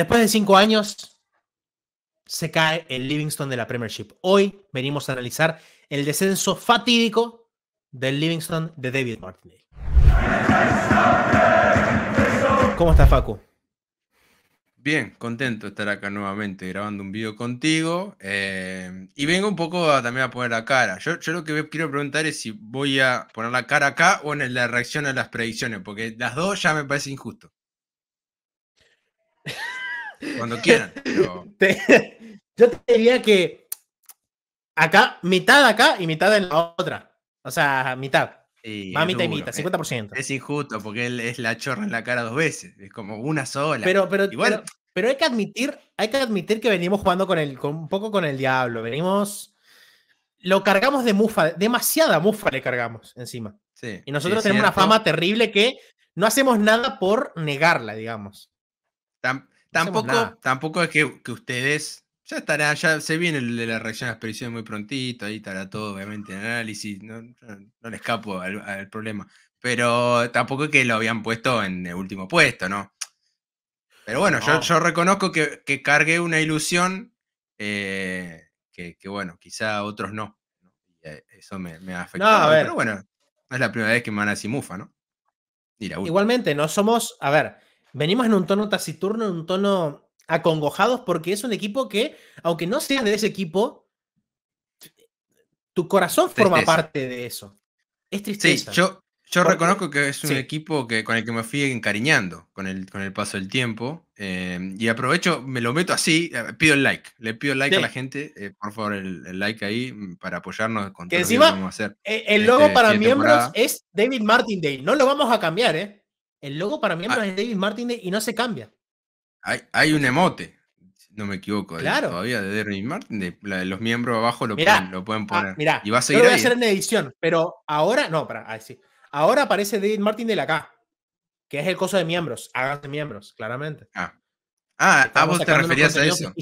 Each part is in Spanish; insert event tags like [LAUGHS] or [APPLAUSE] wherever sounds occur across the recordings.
Después de cinco años, se cae el Livingston de la Premiership. Hoy venimos a analizar el descenso fatídico del Livingston de David Martínez ¿Cómo estás, Facu? Bien, contento de estar acá nuevamente grabando un video contigo. Eh, y vengo un poco también a poner la cara. Yo, yo lo que quiero preguntar es si voy a poner la cara acá o en la reacción a las predicciones, porque las dos ya me parece injusto. [LAUGHS] Cuando quieran. [LAUGHS] yo te diría que acá, mitad acá y mitad en la otra. O sea, mitad. mitad y mitad, 50%. Es, injusto porque él es la chorra en la cara dos veces. Es como una sola. Pero, pero, pero, hay que admitir, hay que admitir que venimos jugando con el, con, un poco con el diablo. Venimos. Lo cargamos de mufa, demasiada mufa le cargamos encima. y nosotros tenemos una fama terrible que no hacemos nada por negarla, digamos. Tampoco, tampoco es que, ustedes ya estará, ya se viene de la reacción a la expedición muy prontito, ahí estará todo, obviamente, en análisis, no, no, le escapo al, problema. Pero tampoco es que lo habían puesto en el último puesto, ¿no? Pero bueno, Yo, reconozco que, que, cargué una ilusión eh, que, bueno, quizá otros no. Eh, eso me, me ha afectado. pero bueno, no es la primera vez que me van a mufa, ¿no? Igualmente, no somos, a ver, venimos en un tono taciturno, en un tono acongojados, porque es un equipo que, aunque no seas de ese equipo, tu corazón forma parte de eso. Es tristeza. Sí, yo, reconozco que es un equipo que, con el que me fui encariñando con el, con el paso del tiempo. Em, y aprovecho, me lo meto así, eh, pido el like. Le pido el like a la gente. Eh, por favor, el, like ahí mm, para apoyarnos con todo lo que vamos a hacer. Eh, el, este logo para miembros es David Martindale. No lo vamos a cambiar, ¿eh? El logo para miembros ah es David Martínez y no se cambia. Hay, un emote, no me equivoco, claro. todavía de David Martínez. los miembros abajo lo, pueden, lo pueden, ah, poner. y va a seguir. Yo lo voy a hacer en edición, pero ahora, no, para, Ahora aparece David Martin de la acá, que es el coso de miembros. Háganse miembros, claramente. Ah, ah, ah vos te referías a eso.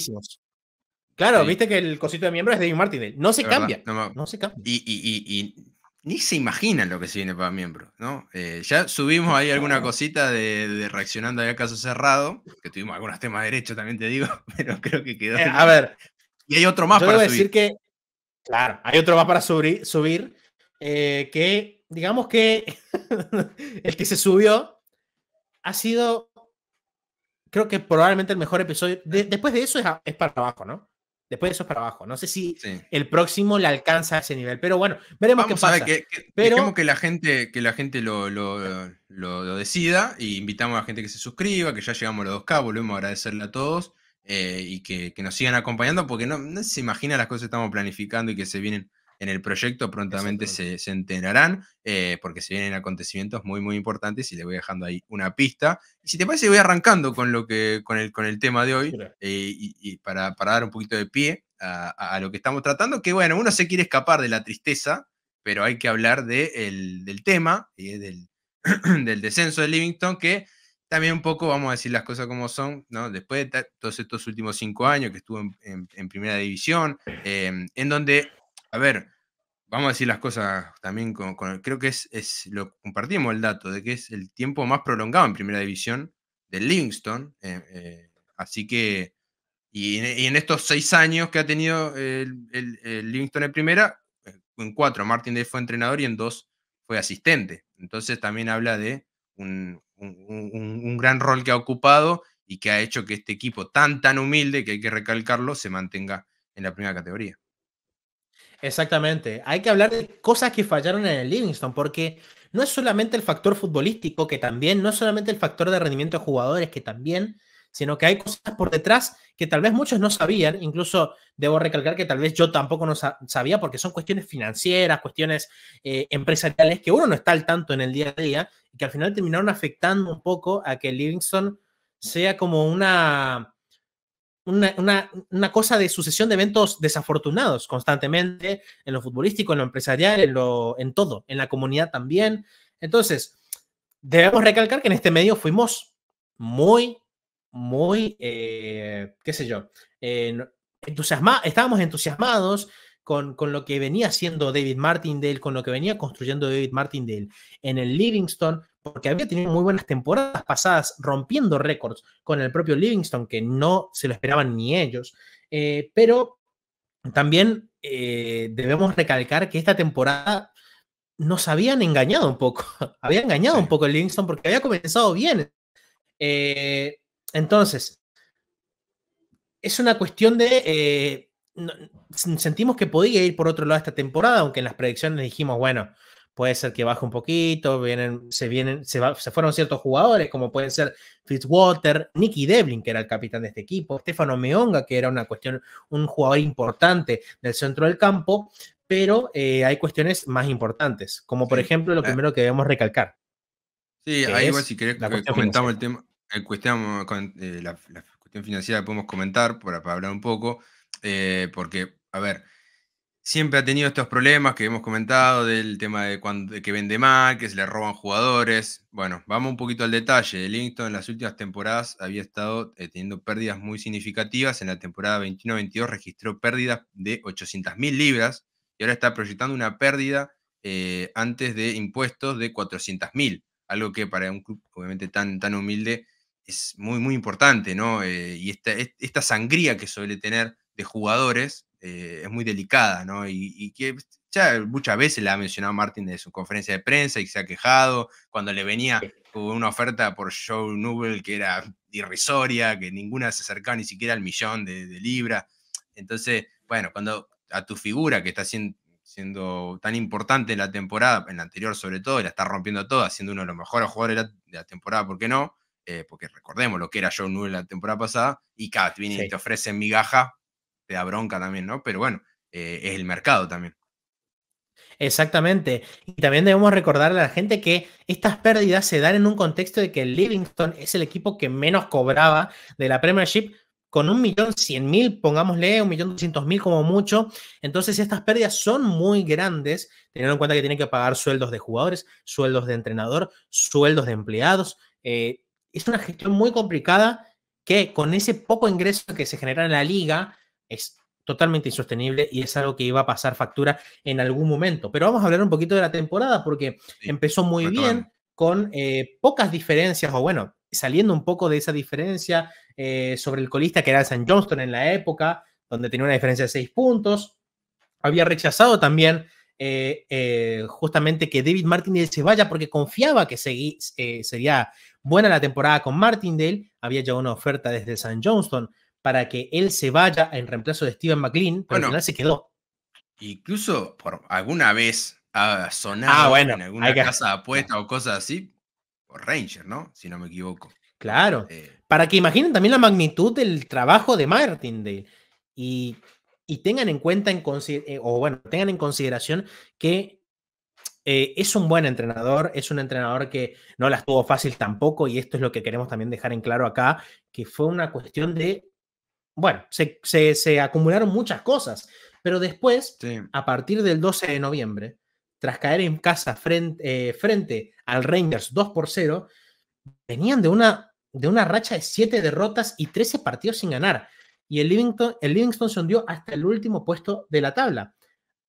Claro, viste que el cosito de miembros es David Martínez. No se cambia. no, no, se cambia. y ni se imaginan lo que se viene para Miembro, ¿no? Eh, ya subimos ahí alguna cosita de, reaccionando a caso cerrado, que tuvimos algunos temas de derecho también te digo, [LAUGHS] pero creo que quedó. Eh, a ver. Y hay otro más yo para decir que, claro, hay otro más para subir, subir eh, que digamos que [LAUGHS] el que se subió ha sido, creo que probablemente el mejor episodio. después de eso es para abajo, ¿no? Después de eso es para abajo. No sé si el próximo le alcanza a ese nivel, pero bueno, veremos qué pasa. que, pero... que la gente, que la gente lo, lo, decida y invitamos a la gente que se suscriba, que ya llegamos a los 2K, volvemos a agradecerle a todos eh, y que, nos sigan acompañando porque no, no, se imagina las cosas que estamos planificando y que se vienen en el proyecto prontamente se, se, enterarán, eh, porque se vienen acontecimientos muy, muy importantes y les voy dejando ahí una pista. si te parece, voy arrancando con, lo que, con, el, con el tema de hoy eh, y, para, dar un poquito de pie a, lo que estamos tratando, que bueno, uno se quiere escapar de la tristeza, pero hay que hablar del tema, eh, [CLEARS THROAT] del, descenso de Livingston, que también un poco vamos a decir las cosas como son, ¿no? Después de todos estos últimos cinco años que estuvo en, primera división, em, en donde a ver, vamos a decir las cosas también con, creo que es, lo compartimos el dato de que es el tiempo más prolongado en primera división de Livingston. Eh, eh, así que, y en, estos seis años que ha tenido el, Livingston en primera, eh, en cuatro Martin fue entrenador y en dos fue asistente. Entonces también habla de un gran rol que ha ocupado y que ha hecho que este equipo tan, tan humilde, que hay que recalcarlo, se mantenga en la primera categoría. Exactamente. Hay que hablar de cosas que fallaron en el Livingston, porque no es solamente el factor futbolístico, que también, no es solamente el factor de rendimiento de jugadores, que también, sino que hay cosas por detrás que tal vez muchos no sabían, incluso debo recalcar que tal vez yo tampoco no sabía, porque son cuestiones financieras, cuestiones eh, empresariales, que uno no está al tanto en el día a día, y que al final terminaron afectando un poco a que el Livingston sea como una una, cosa de sucesión de eventos desafortunados constantemente en lo futbolístico, en lo empresarial, en, lo, en todo, en la comunidad también. Entonces, debemos recalcar que en este medio fuimos muy, muy, eh, qué sé yo, eh, estábamos entusiasmados con, con, lo que venía haciendo David Martindale, con lo que venía construyendo David Martindale en el Livingston, porque había tenido muy buenas temporadas pasadas rompiendo récords con el propio Livingston, que no se lo esperaban ni ellos. Eh, pero también eh, debemos recalcar que esta temporada nos habían engañado un poco, [LAUGHS] había engañado un poco el Livingston porque había comenzado bien. Eh, entonces, es una cuestión de... sentimos que podía ir por otro lado esta temporada, aunque en las predicciones dijimos, bueno, puede ser que baje un poquito, vienen, se, vienen, se, se fueron ciertos jugadores, como pueden ser Fitzwater, Nicky Devlin, que era el capitán de este equipo, Stefano Meonga, que era una cuestión, un jugador importante del centro del campo, pero eh, hay cuestiones más importantes, como por ejemplo lo primero que debemos recalcar. Sí, ahí si querés comentamos el tema, el eh, cuestión, eh, la, cuestión financiera podemos comentar para, hablar un poco, porque, a ver, siempre ha tenido estos problemas que hemos comentado del tema de, cuando, que vende mal, que se le roban jugadores. Bueno, vamos un poquito al detalle. Livingston en las últimas temporadas había estado eh, teniendo pérdidas muy significativas. En la temporada 21-22 registró pérdidas de 800.000 libras y ahora está proyectando una pérdida eh, antes de impuestos de 400.000, algo que para un club obviamente tan, tan humilde es muy, muy importante, ¿no? Eh, y esta sangría que suele tener de jugadores eh, es muy delicada, ¿no? Y, que ya muchas veces la ha mencionado Martín en su conferencia de prensa y se ha quejado cuando le venía una oferta por Joe Newell que era irrisoria, que ninguna se acercaba ni siquiera al millón de, libras. Entonces, bueno, cuando a tu figura que está siendo, tan importante en la temporada, en la anterior sobre todo, la está rompiendo todo, siendo uno de los mejores jugadores de la, temporada, ¿por qué no? Eh, porque recordemos lo que era Joe Newell la temporada pasada, y Kat viene y te ofrece migaja te da bronca también, ¿no? Pero bueno, eh, es el mercado también. Exactamente. Y también debemos recordarle a la gente que estas pérdidas se dan en un contexto de que Livingston es el equipo que menos cobraba de la Premiership con un millón cien mil, pongámosle, un millón doscientos mil como mucho. Entonces estas pérdidas son muy grandes, teniendo en cuenta que tienen que pagar sueldos de jugadores, sueldos de entrenador, sueldos de empleados. Eh, es una gestión muy complicada que con ese poco ingreso que se genera en la liga, es totalmente insostenible y es algo que iba a pasar factura en algún momento. Pero vamos a hablar un poquito de la temporada porque empezó muy bien con eh, pocas diferencias o bueno, saliendo un poco de esa diferencia eh, sobre el colista que era San Johnston en la época, donde tenía una diferencia de seis puntos. Había rechazado también eh, justamente que David Martindale se vaya porque confiaba que sería buena la temporada con Martindale. Había llegado una oferta desde San Johnston para que él se vaya en reemplazo de Steven McLean, pero al final se quedó. Incluso por alguna vez ha sonado ah, en alguna casa de [LAUGHS] apuesta o cosas así, por Ranger, ¿no? Si no me equivoco. Claro. Eh, para que imaginen también la magnitud del trabajo de Martindale y, y tengan en cuenta, eh, o bueno, tengan en consideración que eh, es un buen entrenador, es un entrenador que no las tuvo fácil tampoco y esto es lo que queremos también dejar en claro acá, que fue una cuestión de bueno, se, acumularon muchas cosas, pero después, a partir del 12 de noviembre, tras caer en casa eh, frente, al Rangers 2 por 0, venían de una, de una racha de 7 derrotas y 13 partidos sin ganar. Y el Livingston, el Livingston se hundió hasta el último puesto de la tabla.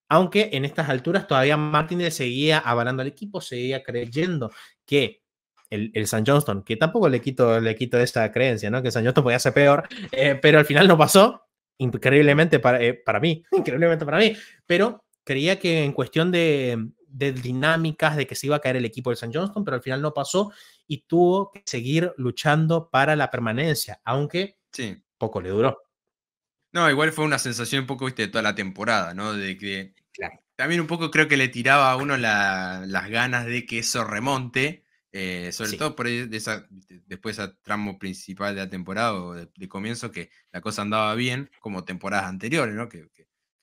Aunque en estas alturas todavía Martínez seguía avalando al equipo, seguía creyendo que el, San Johnston, que tampoco le quito, le quito esa creencia, ¿no? Que San Johnston podía ser peor, eh, pero al final no pasó, increíblemente para, eh, para mí, [LAUGHS] increíblemente para mí, pero creía que en cuestión de, dinámicas de que se iba a caer el equipo del San Johnston, pero al final no pasó y tuvo que seguir luchando para la permanencia, aunque sí. poco le duró. No, igual fue una sensación un poco, viste, de toda la temporada, ¿no? De que también un poco creo que le tiraba a uno las ganas de que eso remonte, eh, sobre todo por esa, después a tramo principal de la temporada o de, comienzo que la cosa andaba bien como temporadas anteriores, ¿no? Que,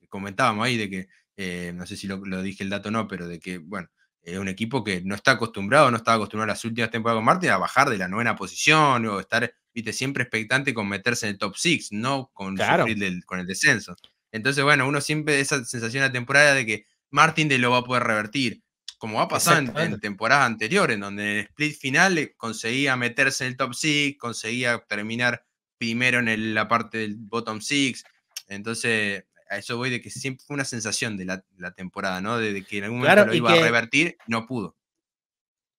comentábamos ahí de que, eh, no sé si lo, dije el dato o no, pero de que, bueno, es un equipo que no está acostumbrado, no estaba acostumbrado las últimas temporadas con Martín a bajar de la novena posición o estar, viste, siempre expectante con meterse en el top six, no con, con el descenso. Entonces, bueno, uno siempre esa sensación de temporada de que Martín de lo va a poder revertir, como ha pasado en, en, temporadas anteriores, donde en el split final eh, conseguía meterse en el top 6, conseguía terminar primero en la parte del bottom 6. Entonces, a eso voy de que siempre fue una sensación de la, temporada, ¿no? De, que en algún momento lo iba a revertir, no pudo.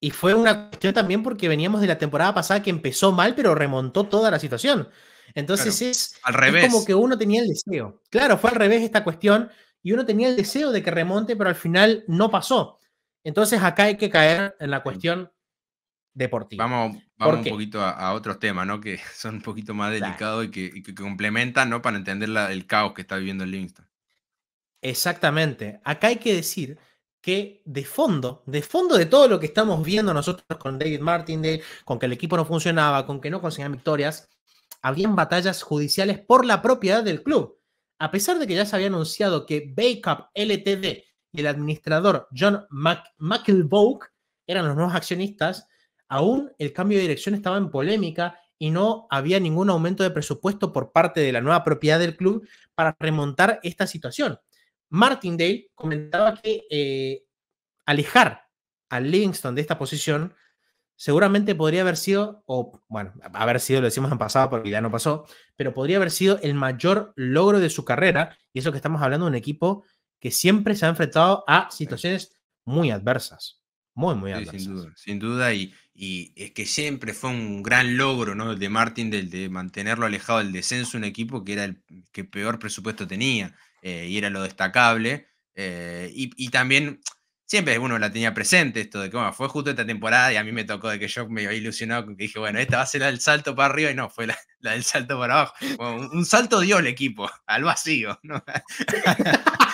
Y fue una cuestión también porque veníamos de la temporada pasada que empezó mal, pero remontó toda la situación. Entonces es como que uno tenía el deseo. Claro, fue al revés esta cuestión y uno tenía el deseo de que remonte, pero al final no pasó. Entonces acá hay que caer en la cuestión deportiva. Vamos, un poquito a, otros temas, ¿no? Que [LAUGHS] son un poquito más delicados y que, complementan, ¿no? Para entender el caos que está viviendo el Livingston. Exactamente. Acá hay que decir que de fondo, de fondo de todo lo que estamos viendo nosotros con David Martindale, con que el equipo no funcionaba, con que no conseguían victorias, habían batallas judiciales por la propiedad del club. A pesar de que ya se había anunciado que backup LTD y el administrador John McElvoke eran los nuevos accionistas, aún el cambio de dirección estaba en polémica y no había ningún aumento de presupuesto por parte de la nueva propiedad del club para remontar esta situación. Martindale comentaba que eh, alejar a Livingston de esta posición seguramente podría haber sido, o bueno, haber sido, lo decimos en pasado porque ya no pasó, pero podría haber sido el mayor logro de su carrera, y eso que estamos hablando de un equipo que siempre se ha enfrentado a situaciones muy adversas. Muy, muy adversas. sin duda, y, es que siempre fue un gran logro ¿no? de Martín del de mantenerlo alejado del descenso, un equipo que era el que peor presupuesto tenía eh, y era lo destacable. Eh, y, y, también siempre uno la tenía presente, esto de que fue justo esta temporada y a mí me tocó de que yo me había ilusionado que dije, bueno, esta va a ser la del salto para arriba y no, fue la, del salto para abajo. un, salto dio el equipo, al vacío, ¿no? [LAUGHS]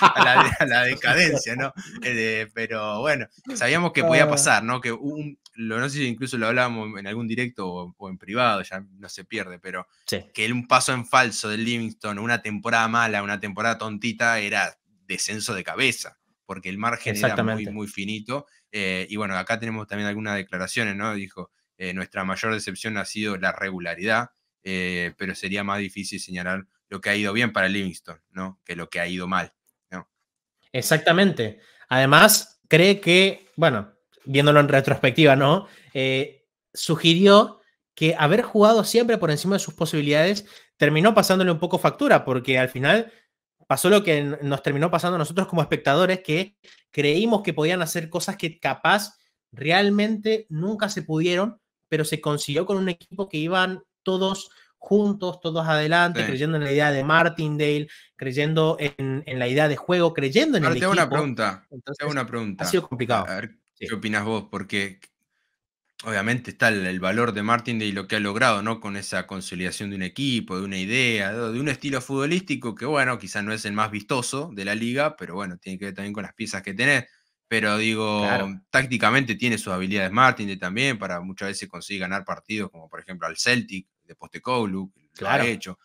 a, la, decadencia, ¿no? Eh, pero bueno, sabíamos que podía ah. pasar, ¿no? Que un, lo, no sé si incluso lo hablábamos en algún directo o, en privado, ya no se pierde, pero que un paso en falso del Livingston, una temporada mala, una temporada tontita, era descenso de cabeza porque el margen era muy, muy finito. Eh, y bueno, acá tenemos también algunas declaraciones, ¿no? Dijo, eh, nuestra mayor decepción ha sido la regularidad, eh, pero sería más difícil señalar lo que ha ido bien para Livingston, ¿no? Que lo que ha ido mal, ¿no? Exactamente. Además, cree que, bueno, viéndolo en retrospectiva, ¿no? sugirió que haber jugado siempre por encima de sus posibilidades terminó pasándole un poco factura, porque al final pasó lo que nos terminó pasando a nosotros como espectadores, que creímos que podían hacer cosas que capaz realmente nunca se pudieron, pero se consiguió con un equipo que iban todos juntos, todos adelante, creyendo en la idea de Martindale, creyendo en, la idea de juego, creyendo en el te equipo. una pregunta, una pregunta. Ha sido complicado. A ver, ¿qué opinas vos? Porque obviamente está el, valor de Martin y lo que ha logrado, ¿no? Con esa consolidación de un equipo, de una idea, de, un estilo futbolístico que, bueno, quizás no es el más vistoso de la liga, pero bueno, tiene que ver también con las piezas que tiene Pero digo, tácticamente tiene sus habilidades Martin también para muchas veces conseguir ganar partidos, como por ejemplo al Celtic de Postecoglou, lo ha hecho.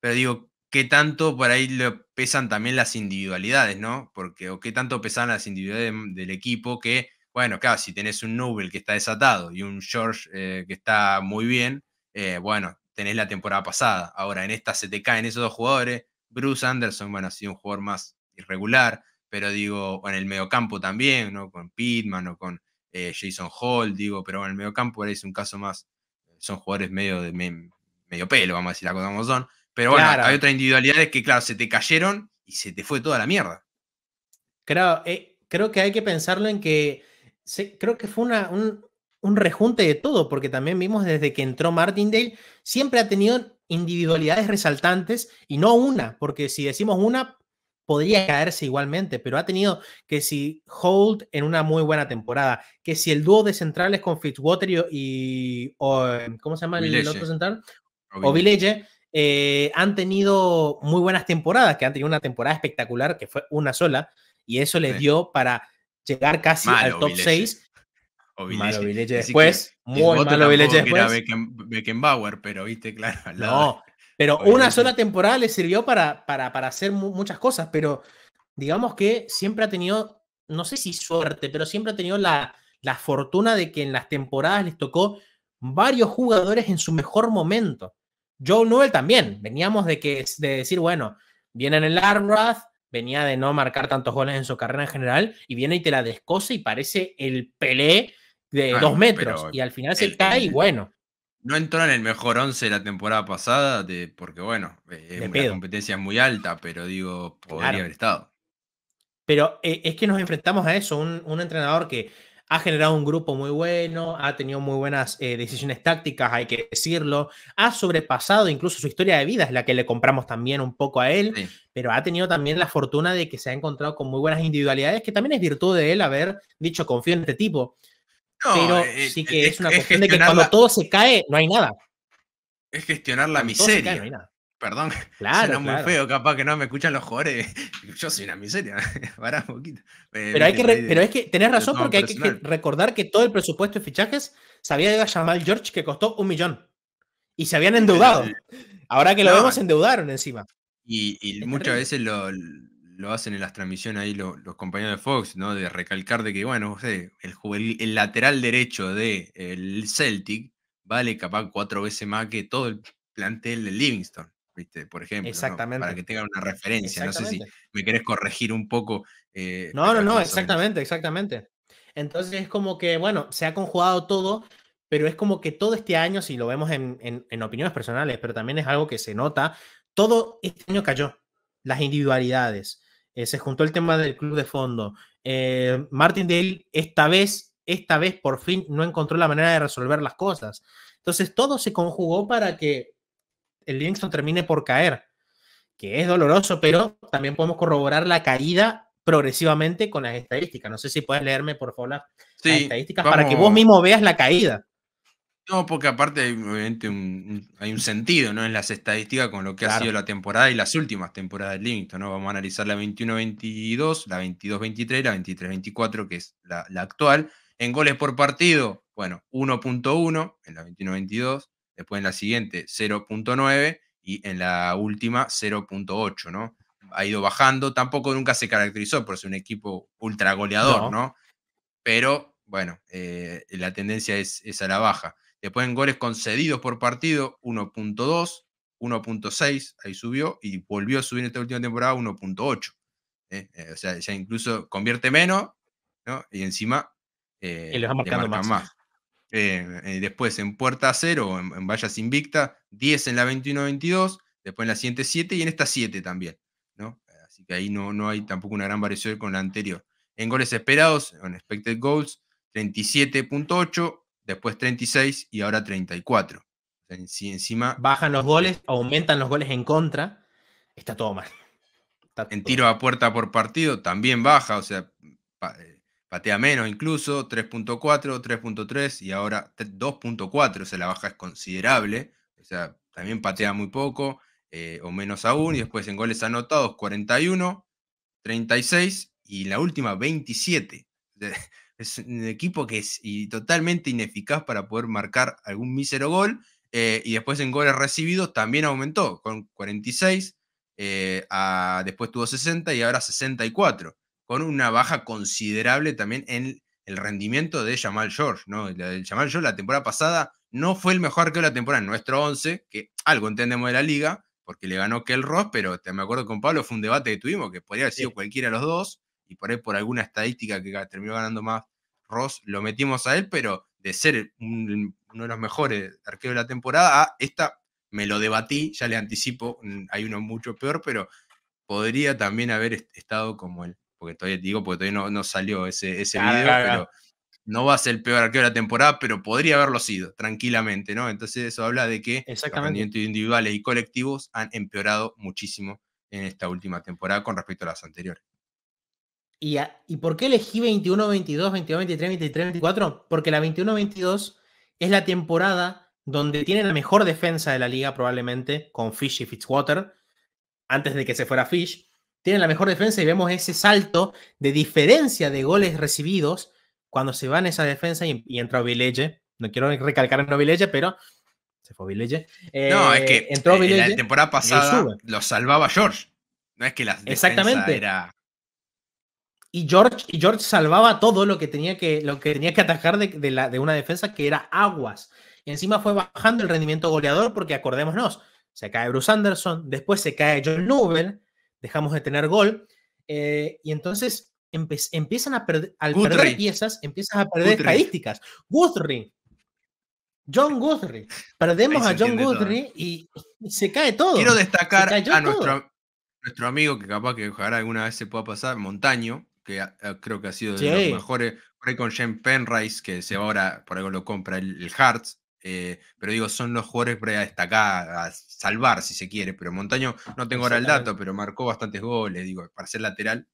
Pero digo, ¿qué tanto por ahí le pesan también las individualidades, no? Porque, o qué tanto pesan las individualidades del equipo que bueno, claro, si tenés un Nubel que está desatado y un George eh, que está muy bien, eh, bueno, tenés la temporada pasada. Ahora, en esta se te caen esos dos jugadores. Bruce Anderson, bueno, ha sido un jugador más irregular, pero digo, en el mediocampo también, ¿no? Con Pittman o con eh, Jason Hall, digo, pero en el mediocampo es un caso más, son jugadores medio medio pelo, vamos a decir la cosa como son. Pero bueno, hay otras individualidades que, claro, se te cayeron y se te fue toda la mierda. Claro, creo que hay que pensarlo en que creo que fue una, un, un rejunte de todo, porque también vimos desde que entró Martindale, siempre ha tenido individualidades resaltantes y no una, porque si decimos una, podría caerse igualmente, pero ha tenido que si Holt en una muy buena temporada, que si el dúo de centrales con Fitzwater y, em, ¿cómo se llama el, otro central? O eh, han tenido muy buenas temporadas, que han tenido una temporada espectacular, que fue una sola, y eso les dio para llegar casi al top 6. Malo después, muy malo después. Era Beckenbauer, pero viste, [LAUGHS] claro. No, pero una sola temporada le sirvió para, para, hacer muchas cosas, pero digamos que siempre ha tenido, no sé si suerte, pero siempre ha tenido la, fortuna de que en las temporadas les tocó varios jugadores en su mejor momento. Joe Newell también, veníamos de, que, de decir, bueno, vienen el Arrath, venía de no marcar tantos goles en su carrera en general, y viene y te la descose y parece el Pelé de dos metros, y al final se cae y bueno. No entró en el mejor 11 la temporada pasada, de, porque bueno, eh, es una competencia muy alta, pero digo, podría haber estado. Pero eh, es que nos enfrentamos a eso, un entrenador que ha generado un grupo muy bueno, ha tenido muy buenas eh, decisiones tácticas, hay que decirlo, ha sobrepasado incluso su historia de vida, es la que le compramos también un poco a él, pero ha tenido también la fortuna de que se ha encontrado con muy buenas individualidades, que también es virtud de él haber dicho confío en este tipo. pero eh, eh, sí que es, una cuestión de que cuando todo se cae, no hay nada. Es gestionar la miseria. no hay nada. Perdón, [LAUGHS] claro, muy feo, capaz que no me escuchan los jugadores. [LAUGHS] Yo soy una miseria, [LAUGHS] poquito. Eh, pero, hay que pero es que tenés razón porque hay que recordar que todo el presupuesto de fichajes se había ido a George que costó un millón. Y se habían endeudado. Ahora que lo vemos, se endeudaron encima. Y, muchas veces lo, hacen en las transmisiones ahí los, compañeros de Fox, ¿no? De recalcar de que, bueno, el, el, lateral derecho del el Celtic vale capaz cuatro veces más que todo el plantel de Livingston. Por ejemplo. Exactamente. Para que tengan una referencia. No sé si me querés corregir un poco. Eh, no, no, no, exactamente, exactamente. Entonces es como que, bueno, se ha conjugado todo, pero es como que todo este año, si lo vemos en, opiniones personales, pero también es algo que se nota, todo este año cayó. Las individualidades. Eh, se juntó el tema del club de fondo. Eh, Dale, esta vez, esta vez por fin no encontró la manera de resolver las cosas. Entonces todo se conjugó para que el Livingston termine por caer, que es doloroso, pero también podemos corroborar la caída progresivamente con las estadísticas. No sé si puedes leerme, por favor, las, estadísticas para que vos mismo veas la caída. No, porque aparte hay, obviamente un, hay un sentido ¿no? en las estadísticas con lo que ha sido la temporada y las últimas temporadas del Livingston. ¿no? Vamos a analizar la 21-22, la 22-23, la 23-24, que es la, la, actual. En goles por partido, bueno, 1.1 en la 21-22, después en la siguiente 0.9 y en la última 0.8, ¿no? Ha ido bajando, tampoco nunca se caracterizó por ser un equipo ultra goleador, ¿no? Pero bueno, eh, la tendencia es, a la baja. Después en goles concedidos por partido, 1.2, 1.6, ahí subió y volvió a subir en esta última temporada 1.8. ¿eh? Eh, o sea, ya incluso convierte menos, ¿no? Y encima... y le marcando más. Eh, eh, después en Puerta Cero, en, Vallas Invicta, 10 en la 21-22, después en la siguiente 7 y en esta 7 también. ¿no? Así que ahí no, hay tampoco una gran variación con la anterior. En goles esperados, en expected goals, 37.8, después 36 y ahora 34. si encima, Bajan los eh, goles, aumentan los goles en contra, está todo mal. en tiro a puerta por partido también baja, o sea, Patea menos incluso, 3.4, 3.3 y ahora 2.4, o sea, la baja es considerable. O sea, también patea muy poco, eh, o menos aún. Y después en goles anotados, 41, 36 y la última, 27. [LAUGHS] Es un equipo que es totalmente ineficaz para poder marcar algún mísero gol. Eh, y después en goles recibidos también aumentó, con 46, eh, a, después tuvo 60 y ahora 64 con una baja considerable también en el rendimiento de Jamal George, ¿no? El Jamal George la temporada pasada no fue el mejor de la temporada nuestro 11, que algo entendemos de la liga, porque le ganó Kel Ross, pero te, me acuerdo con Pablo fue un debate que tuvimos, que podría haber sido cualquiera de los dos, y por ahí por alguna estadística que terminó ganando más Ross, lo metimos a él, pero de ser uno de los mejores arqueos de la temporada, a esta me lo debatí, ya le anticipo, mm, hay uno mucho peor, pero podría también haber estado como el porque todavía digo, porque todavía no, no salió ese, ese video, pero no va a ser el peor arquero de la temporada, pero podría haberlo sido tranquilamente, ¿no? Entonces eso habla de que los rendimientos individuales y colectivos han empeorado muchísimo en esta última temporada con respecto a las anteriores. ¿Y, y por qué elegí 21, 22, 22, 23, 23, 24? Porque la 21, 22 es la temporada donde tiene la mejor defensa de la liga probablemente con Fish y Fitzwater, antes de que se fuera Fish tienen la mejor defensa y vemos ese salto de diferencia de goles recibidos cuando se va en esa defensa y, entra No quiero recalcar en pero se fue no, es que eh, eh, en la temporada pasada lo salvaba George. No es que la Exactamente. era... Y George, y George salvaba todo lo que tenía que, lo que, tenía que atajar de, la, de una defensa que era aguas. Y encima fue bajando el rendimiento goleador porque acordémonos, se cae Bruce Anderson, después se cae John Nubel, dejamos de tener gol. Eh, y entonces empiezan a perder, al perder piezas, empiezan a perder estadísticas. Guthrie. John Guthrie. Perdemos a John Guthrie y, se cae todo. Quiero destacar a nuestro, nuestro, amigo, que capaz que ojalá alguna vez se pueda pasar, Montaño, que creo que ha sido de los mejores, por ahí con James Penrice, que se ahora, por algo lo compra el, el Hearts. Eh, pero digo, son los jugadores para destacar, a salvar si se quiere. Pero Montaño, no tengo ahora el dato, pero marcó bastantes goles. Digo, para ser lateral,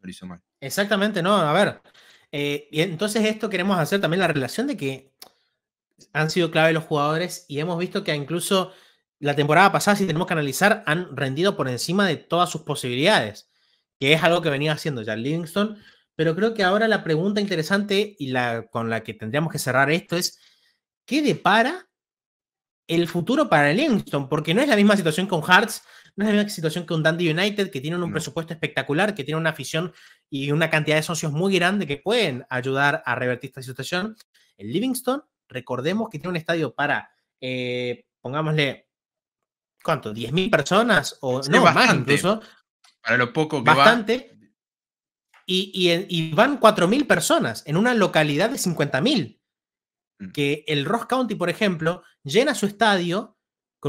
lo hizo mal. Exactamente, no, a ver. Eh, y entonces, esto queremos hacer también la relación de que han sido clave los jugadores y hemos visto que incluso la temporada pasada, si tenemos que analizar, han rendido por encima de todas sus posibilidades, que es algo que venía haciendo ya Livingston. Pero creo que ahora la pregunta interesante y la con la que tendríamos que cerrar esto es qué depara el futuro para Livingston, porque no es la misma situación con Hearts, no es la misma situación con Dundee United, que tienen un presupuesto espectacular, que tienen una afición y una cantidad de socios muy grande que pueden ayudar a revertir esta situación. El Livingston, recordemos que tiene un estadio para, eh, pongámosle, ¿cuánto? ¿10.000 personas? O eh, no, más incluso. Para lo poco que va. Bastante. y, y van 4.000 personas en una localidad de 50.000. Mm. que el Ross County, por ejemplo, llena su estadio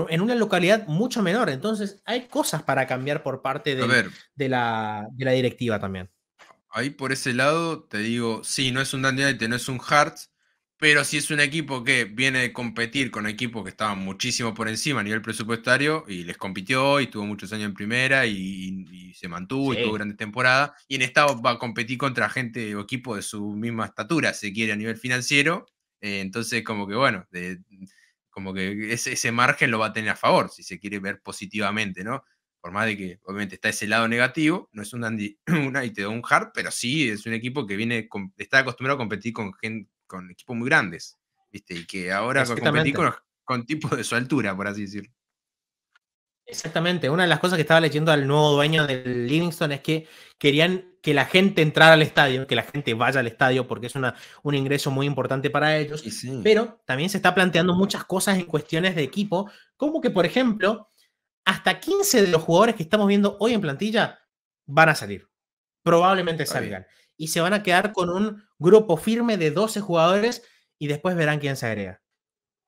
en una localidad mucho menor. Entonces, hay cosas para cambiar por parte de, la, directiva también. Ahí por ese lado te digo, sí, no es un Dundee no es un Hearts, pero sí es un equipo que viene de competir con equipos que estaban muchísimo por encima a nivel presupuestario y les compitió y tuvo muchos años en primera y, se mantuvo y tuvo grandes temporadas. Y en estado va a competir contra gente o equipo de su misma estatura, si quiere, a nivel financiero eh, entonces, como que bueno, como que ese, ese, margen lo va a tener a favor, si se quiere ver positivamente, ¿no? Por más de que obviamente está ese lado negativo, no es un y te da un hard, pero sí es un equipo que viene, está acostumbrado a competir con, gente, con equipos muy grandes, ¿viste? Y que ahora competir con, con tipos de su altura, por así decirlo. Exactamente, una de las cosas que estaba leyendo al nuevo dueño del Livingston es que querían que la gente entrara al estadio, que la gente vaya al estadio porque es una, un ingreso muy importante para ellos, pero también se está planteando muchas cosas en cuestiones de equipo, como que por ejemplo, hasta 15 de los jugadores que estamos viendo hoy en plantilla van a salir, probablemente salgan, y se van a quedar con un grupo firme de 12 jugadores y después verán quién se agrega.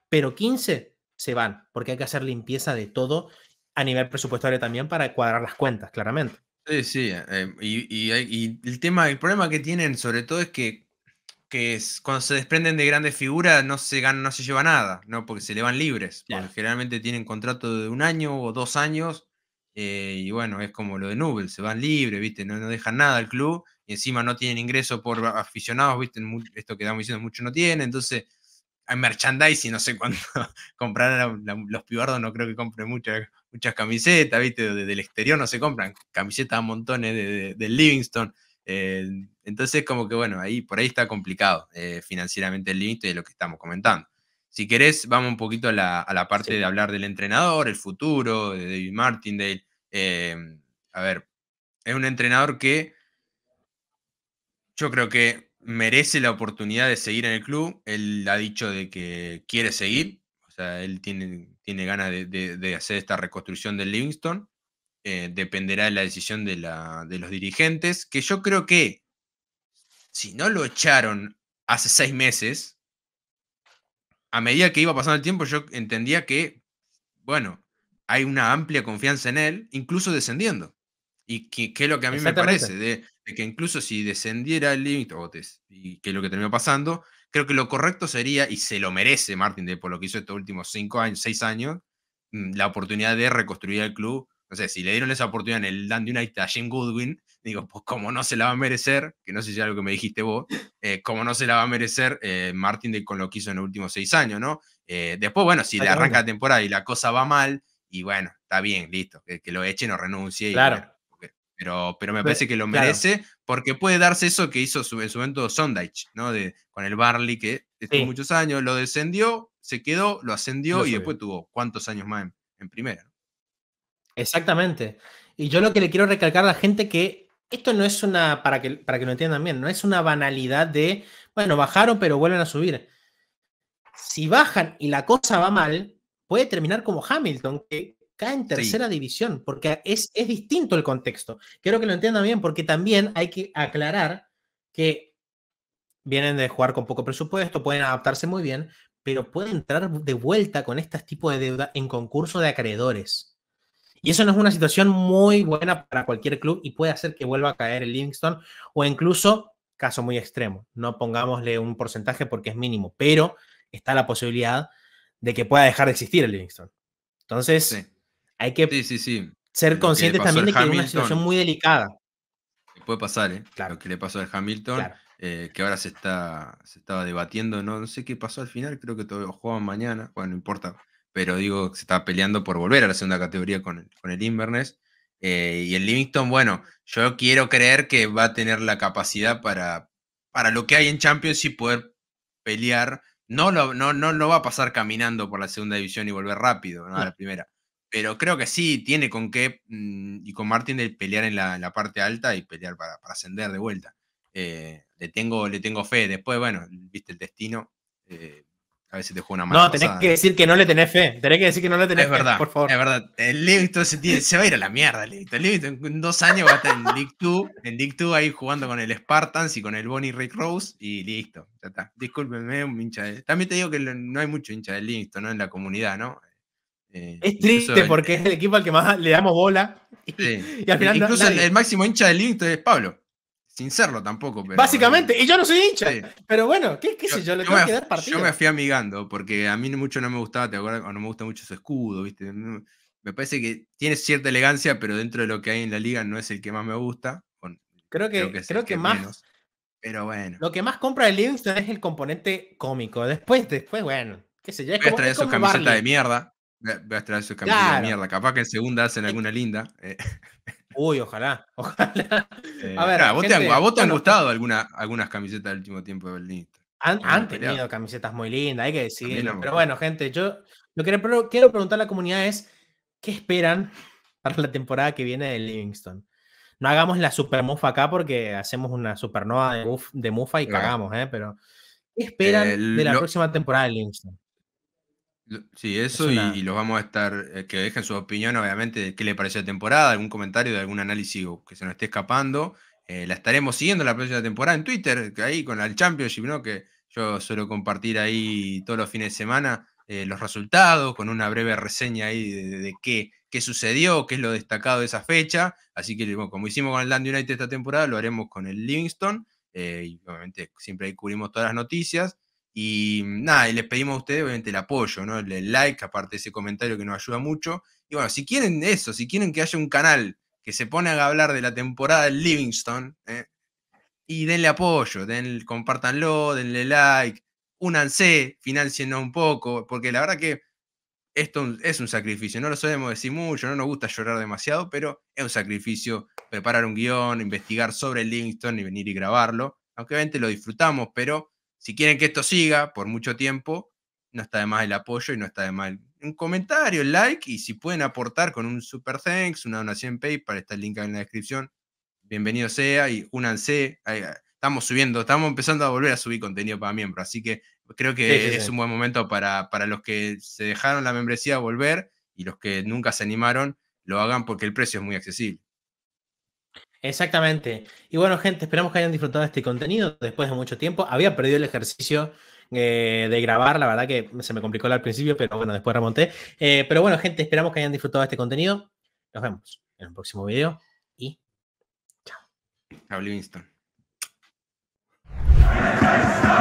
Pero 15 se van, porque hay que hacer limpieza de todo a nivel presupuestario también para cuadrar las cuentas, claramente. Sí, sí. Em, y, y, el tema, el problema que tienen sobre todo es que, que cuando se desprenden de grandes figuras no se no se lleva nada, ¿no? Porque se le van libres. Generalmente tienen contrato de un año o dos años. Eh, y bueno, es como lo de Nubel, se van libres, ¿viste? No, no dejan nada al club y encima no tienen ingreso por aficionados, ¿viste? Esto que estamos diciendo, mucho no tiene, entonces hay merchandising, no sé cuándo [LAUGHS] comprar los pibardos, no creo que compre muchas, muchas camisetas, ¿viste? Desde el exterior no se compran camisetas a montones de, Livingston. Eh, entonces, como que bueno, ahí por ahí está complicado eh, financieramente el límite de lo que estamos comentando. Si querés, vamos un poquito a la, parte de hablar del entrenador, el futuro, de David Martindale. Eh, a ver, es un entrenador que yo creo que merece la oportunidad de seguir en el club. Él ha dicho de que quiere seguir, o sea, él tiene, tiene ganas de, hacer esta reconstrucción del Livingston. Eh, dependerá de la decisión de, la, de los dirigentes, que yo creo que si no lo echaron hace seis meses, a medida que iba pasando el tiempo, yo entendía que, bueno, hay una amplia confianza en él, incluso descendiendo. Y que, es lo que a mí me parece, de que incluso si descendiera el límite, y que es lo que terminó pasando, creo que lo correcto sería, y se lo merece Martin de por lo que hizo estos últimos cinco años, seis años, mm, la oportunidad de reconstruir el club. No sé, si le dieron esa oportunidad en el Land United a Jim Goodwin, digo, pues como no se la va a merecer, que no sé si es algo que me dijiste vos, eh, como no se la va a merecer eh, Martin de con lo que hizo en los últimos seis años, ¿no? Eh, después, bueno, si le arranca la temporada y la cosa va mal, y bueno, está bien, listo, que, lo eche, o renuncie. Claro. Y, pero, me parece que lo merece porque puede darse eso que hizo su, en su momento Sondage, ¿no? De, con el Barley, que estuvo muchos años, lo descendió, se quedó, lo ascendió y después tuvo cuántos años más en, primera. Exactamente. Y yo lo que le quiero recalcar a la gente que esto no es una, para que, para que lo entiendan bien, no es una banalidad de, bueno, bajaron pero vuelven a subir. Si bajan y la cosa va mal, puede terminar como Hamilton, que cae en tercera división, porque es, es distinto el contexto. Quiero que lo entiendan bien, porque también hay que aclarar que vienen de jugar con poco presupuesto, pueden adaptarse muy bien, pero pueden entrar de vuelta con este tipo de deuda en concurso de acreedores. Y eso no es una situación muy buena para cualquier club y puede hacer que vuelva a caer el Livingston o incluso, caso muy extremo, no pongámosle un porcentaje porque es mínimo, pero está la posibilidad de que pueda dejar de existir el Livingston. Entonces, hay que ser conscientes también de que es una situación muy delicada. Puede pasar, ¿eh? Claro. Lo que le pasó al Hamilton, eh, que ahora se, está, se estaba debatiendo, ¿no? sé qué pasó al final, creo que todavía juegan mañana, bueno, no importa, pero digo, que se estaba peleando por volver a la segunda categoría con el, con el Inverness. Eh, y el Livingston, bueno, yo quiero creer que va a tener la capacidad para, para lo que hay en Champions y poder pelear. No, no, no, no va a pasar caminando por la segunda división y volver rápido a la primera, pero creo que sí tiene con qué mm, y con Martín de pelear en la, parte alta y pelear para, ascender de vuelta. Eh, le, tengo, le tengo fe. Después, bueno, viste el destino. Eh, a veces te juega una mano. No, tenés que decir que no le tenés fe. Tenés que decir que no le tenés es fe, verdad, por favor. Es verdad. El Livingston se, tiene, se va a ir a la mierda, el Livingston. en dos años va a estar en League 2, en League 2 ahí jugando con el Spartans y con el Bonnie Rick Rose y listo. Ya está. Discúlpenme, un hincha de... También te digo que no hay mucho hincha del Livingston ¿no? en la comunidad, ¿no? Eh, es triste porque es el equipo al que más le damos bola. [LAUGHS] Y, al final incluso el, máximo hincha del Livingston es Pablo. Sin serlo tampoco. Básicamente, y yo no soy hincha. Pero bueno, qué, qué sé yo, le tengo me, que dar partido. Yo me fui amigando porque a mí mucho no me gustaba, te acuerdas, no me gusta mucho su escudo, ¿viste? me parece que tiene cierta elegancia, pero dentro de lo que hay en la liga no es el que más me gusta. creo que, creo que, más. Pero bueno. Lo que más compra el Livingston es el componente cómico. Después, después, bueno, qué sé yo. Es camiseta de mierda. Voy a traer su camiseta de mierda. Capaz que en segunda hacen alguna linda. Eh. Uy, ojalá. [LAUGHS] Eh, a ¿vos te, han gustado alguna, algunas camisetas del último tiempo de Berlín? Han, tenido camisetas muy lindas, hay que decir Pero bueno, gente, yo lo que quiero preguntar a la comunidad es: ¿qué esperan [LAUGHS] para la temporada que viene de Livingston? No hagamos la super mufa acá porque hacemos una supernova de, de mufa y cagamos, ¿eh? Pero ¿qué esperan eh, de la próxima temporada de Livingston? Sí, eso y, los vamos a estar, eh, que dejen su opinión, obviamente, de qué le pareció la temporada, algún comentario, de algún análisis que se nos esté escapando. Eh, la estaremos siguiendo la próxima temporada en Twitter, ahí con el Championship, ¿no? Que yo suelo compartir ahí todos los fines de semana eh, los resultados, con una breve reseña ahí de, qué, qué sucedió, qué es lo destacado de esa fecha. Así que, como hicimos con el Land United esta temporada, lo haremos con el Livingston. y obviamente siempre ahí cubrimos todas las noticias. Y nada, y les pedimos a ustedes obviamente el apoyo, ¿no? El like, aparte de ese comentario que nos ayuda mucho. Y bueno, si quieren eso, si quieren que haya un canal que se ponga a hablar de la temporada de Livingston, ¿eh? y denle apoyo, den, compártanlo, denle like, únanse, financienlo un poco, porque la verdad que esto es un sacrificio, no lo solemos decir mucho, no nos gusta llorar demasiado, pero es un sacrificio preparar un guión, investigar sobre Livingston y venir y grabarlo, aunque obviamente lo disfrutamos, pero si quieren que esto siga por mucho tiempo, no está de más el apoyo y no está de más un comentario, el like y si pueden aportar con un super thanks, una donación PayPal, está el link en la descripción. Bienvenido sea y únanse. Ah, estamos subiendo, estamos empezando a volver a subir contenido para miembros, así que creo que es un buen momento para los que se dejaron la membresía volver y los que nunca se animaron, lo hagan porque el precio es muy accesible. Exactamente. Y bueno, gente, esperamos que hayan disfrutado este contenido después de mucho tiempo. Había perdido el ejercicio eh, de grabar, la verdad que se me complicó al principio, pero bueno, después remonté. Eh, pero bueno, gente, esperamos que hayan disfrutado este contenido. Nos vemos en el próximo video y chao. Chao,